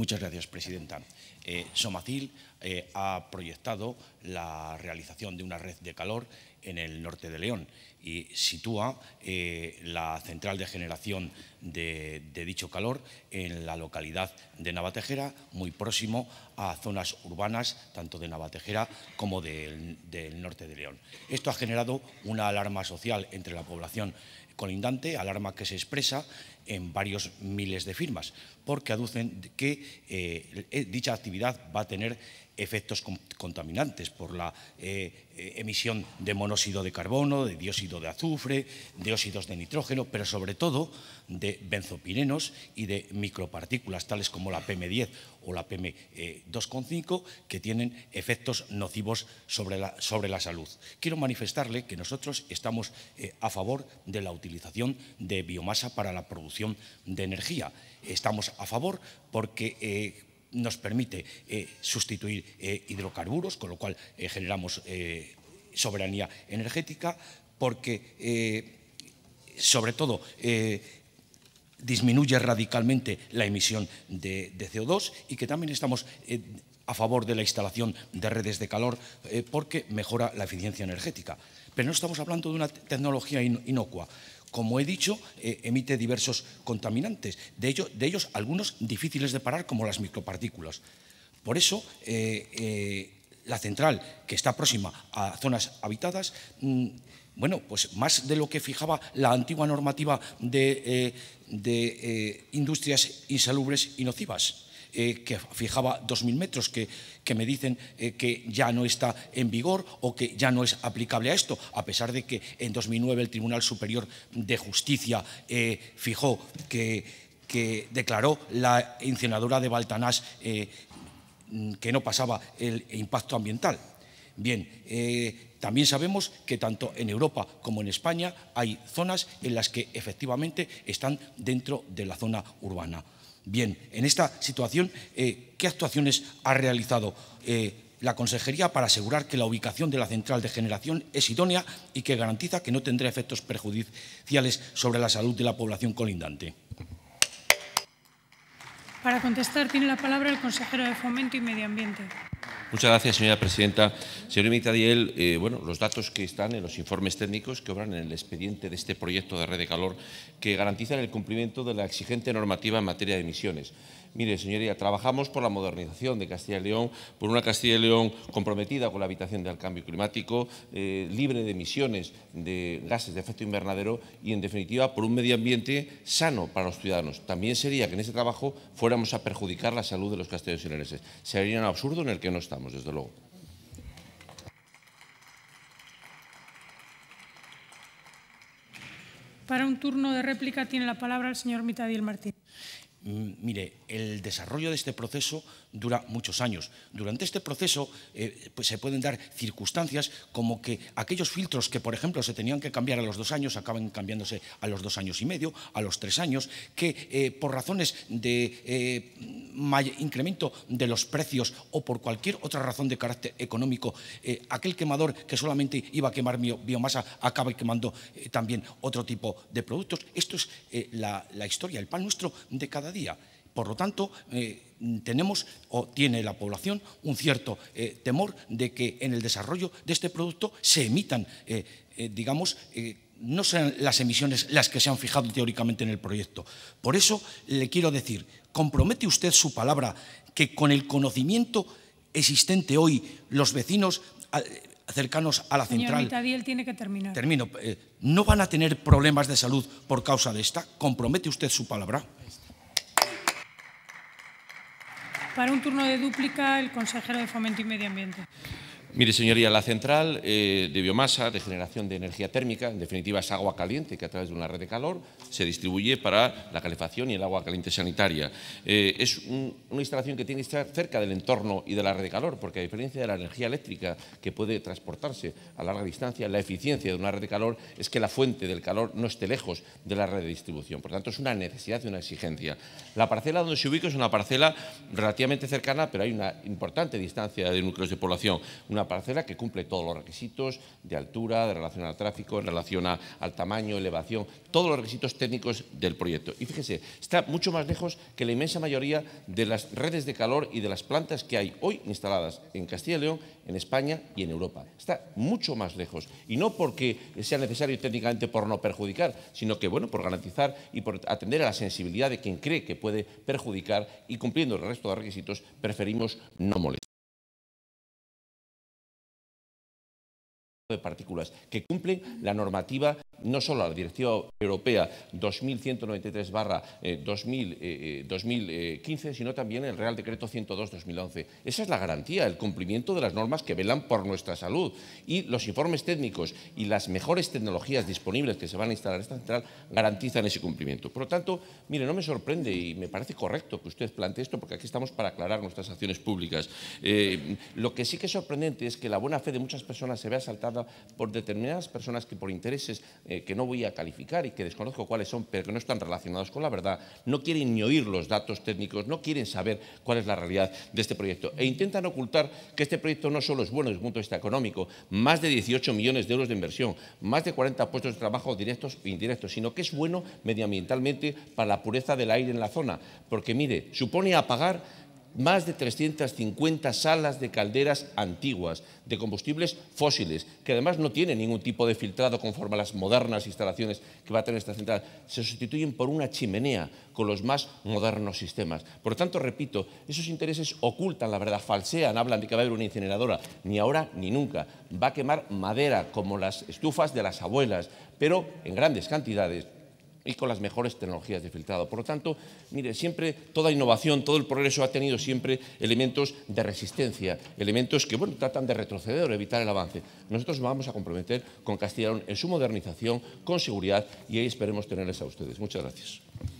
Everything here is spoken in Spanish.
Muchas gracias, presidenta. Eh, Somacil eh, ha proyectado la realización de una red de calor en el norte de León y sitúa eh, la central de generación de, dicho calor en la localidad de Navatejera, muy próximo a zonas urbanas tanto de Navatejera como del, del norte de León. Esto ha generado una alarma social entre la población colindante, alarma que se expresa en varios miles de firmas, porque aducen que eh, eh, dicha actividad va a tener efectos contaminantes por la eh, eh, emisión de monóxido de carbono, de dióxido de azufre, de óxidos de nitrógeno, pero sobre todo de benzopirenos y de micropartículas, tales como la PM10 o la PM2,5, que tienen efectos nocivos sobre la, sobre la salud. Quiero manifestarle que nosotros estamos eh, a favor de la utilización de biomasa para la producción de energía. Estamos a favor porque nos permite eh, sustituir eh, hidrocarburos, con lo cual eh, generamos soberanía energética, porque sobre todo disminuye radicalmente la emisión de, de, CO2 y que también estamos a favor de la instalación de redes de calor porque mejora la eficiencia energética. Pero no estamos hablando de una tecnología inocua como he dicho, eh, emite diversos contaminantes, de, ellos algunos difíciles de parar, como las micropartículas. Por eso, eh, eh, la central, que está próxima a zonas habitadas, mm, bueno, pues más de lo que fijaba la antigua normativa de industrias insalubres y nocivas eh, que fijaba 2.000 metros, que, me dicen eh, que ya no está en vigor o que ya no es aplicable a esto, a pesar de que en 2009 el Tribunal Superior de Justicia eh, fijó que, declaró la incineradora de Baltanás que no pasaba el impacto ambiental. Bien, también sabemos que tanto en Europa como en España hay zonas en las que efectivamente están dentro de la zona urbana. Bien, en esta situación, eh, ¿qué actuaciones ha realizado eh, la Consejería para asegurar que la ubicación de la central de generación es idónea y que garantiza que no tendrá efectos perjudiciales sobre la salud de la población colindante? Para contestar tiene la palabra el consejero de Fomento y Medio Ambiente. Muchas gracias, señora presidenta. Señor Imitadiel, eh, los datos que están en los informes técnicos que obran en el expediente de este proyecto de red de calor que garantizan el cumplimiento de la exigente normativa en materia de emisiones. Mire, señoría, trabajamos por la modernización de Castilla y León, por una Castilla y León comprometida con la habitación del cambio climático, eh, libre de emisiones de gases de efecto invernadero y, en definitiva, por un medio ambiente sano para los ciudadanos. También sería que en ese trabajo fuéramos a perjudicar la salud de los castellanos y leoneses. Sería un absurdo en el que no estamos, desde luego. Para un turno de réplica tiene la palabra el señor Mitadil Martín. Mm, mire, el desarrollo de este proceso dura muchos años. Durante este proceso eh, pues se pueden dar circunstancias como que aquellos filtros que, por ejemplo, se tenían que cambiar a los dos años acaban cambiándose a los dos años y medio, a los tres años, que eh, por razones de eh, incremento de los precios o por cualquier otra razón de carácter económico, eh, aquel quemador que solamente iba a quemar biomasa acaba quemando eh, también otro tipo de productos. Esto es eh, la, la, historia, el pan nuestro de cada día. Por lo tanto, tenemos o tiene la población un cierto temor de que en el desarrollo de este producto se emitan, digamos, no sean las emisiones las que se han fijado teóricamente en el proyecto. Por eso le quiero decir, ¿compromete usted su palabra que con el conocimiento existente hoy los vecinos cercanos a la central... tiene que terminar. Termino. Eh, ¿No van a tener problemas de salud por causa de esta? ¿Compromete usted su palabra? Para un turno de dúplica, el consejero de Fomento y Medio Ambiente. Mire, señoría, la central eh, de biomasa de generación de energía térmica, en definitiva es agua caliente que a través de una red de calor se distribuye para la calefacción y el agua caliente sanitaria. Eh, es una instalación que tiene que estar cerca del entorno y de la red de calor, porque a diferencia de la energía eléctrica que puede transportarse a larga distancia, la eficiencia de una red de calor es que la fuente del calor no esté lejos de la red de distribución. Por tanto, es una necesidad y una exigencia. La parcela donde se ubica es una parcela relativamente cercana, pero hay una importante distancia de núcleos de población parcela que cumple todos los requisitos de altura, de relación al tráfico, en relación al tamaño, elevación, todos los requisitos técnicos del proyecto. Y fíjese, está mucho más lejos que la inmensa mayoría de las redes de calor y de las plantas que hay hoy instaladas en Castilla y León, en España y en Europa. Está mucho más lejos. Y no porque sea necesario técnicamente por no perjudicar, sino que, bueno, por garantizar y por atender a la sensibilidad de quien cree que puede perjudicar y cumpliendo el resto de requisitos, preferimos no molestar. de partículas que cumplen la normativa no solo la Directiva Europea 2193-2015, eh, eh, eh, sino también el Real Decreto 102-2011. Esa es la garantía, el cumplimiento de las normas que velan por nuestra salud. Y los informes técnicos y las mejores tecnologías disponibles que se van a instalar en esta central garantizan ese cumplimiento. Por lo tanto, mire, no me sorprende y me parece correcto que usted plantee esto, porque aquí estamos para aclarar nuestras acciones públicas. lo que sí que es sorprendente es que la buena fe de muchas personas se vea asaltada por determinadas personas que por intereses eh, que no voy a calificar y que desconozco cuáles son, pero que no están relacionados con la verdad, no quieren ni oír los datos técnicos, no quieren saber cuál es la realidad de este proyecto. E intentan ocultar que este proyecto no solo es bueno desde el punto de vista económico, más de 18 millones de euros de inversión, más de 40 puestos de trabajo directos e indirectos, sino que es bueno medioambientalmente para la pureza del aire en la zona, porque mire, supone apagar más de 350 salas de calderas antiguas de combustibles fósiles, que además no tienen ningún tipo de filtrado conforme a las modernas instalaciones que va a tener esta central, se sustituyen por una chimenea con los más modernos sistemas. Por lo tanto, repito, esos intereses ocultan la verdad, falsean, hablan de que va a haber una incineradora, ni ahora ni nunca. Va a quemar madera como las estufas de las abuelas, pero en grandes cantidades y con las mejores tecnologías de filtrado. Por lo tanto, mire, siempre toda innovación, todo el progreso ha tenido siempre elementos de resistencia, elementos que, tratan de retroceder o evitar el avance. Nosotros vamos a comprometer con Castellón en su modernización, con seguridad y ahí esperemos tenerles a ustedes. Muchas gracias.